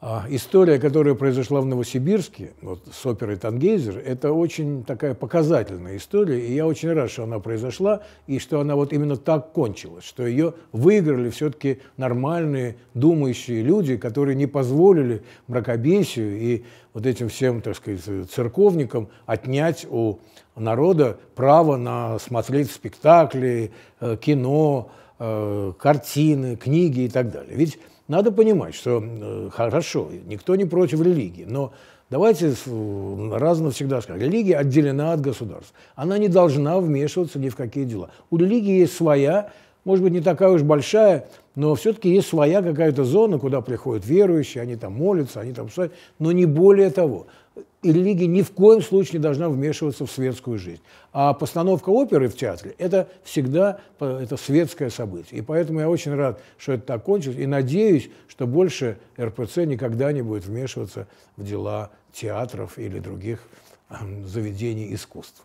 А история, которая произошла в Новосибирске, вот с оперой «Тангейзер», это очень такая показательная история, и я очень рад, что она произошла, и что она вот именно так кончилась, что ее выиграли все-таки нормальные, думающие люди, которые не позволили мракобесию и вот этим всем, так сказать, церковникам отнять у народа право на смотреть спектакли, э, кино, э, картины, книги и так далее. Ведь надо понимать, что э, хорошо, никто не против религии, но давайте э, разно всегда скажем, религия отделена от государства. Она не должна вмешиваться ни в какие дела. У религии есть своя, может быть, не такая уж большая, но все-таки есть своя какая-то зона, куда приходят верующие, они там молятся, они там стоят, но не более того и религия ни в коем случае не должна вмешиваться в светскую жизнь. А постановка оперы в театре – это всегда э, это светское событие. И поэтому я очень рад, что это так кончилось, и надеюсь, что больше РПЦ никогда не будет вмешиваться в дела театров или других э, заведений искусства.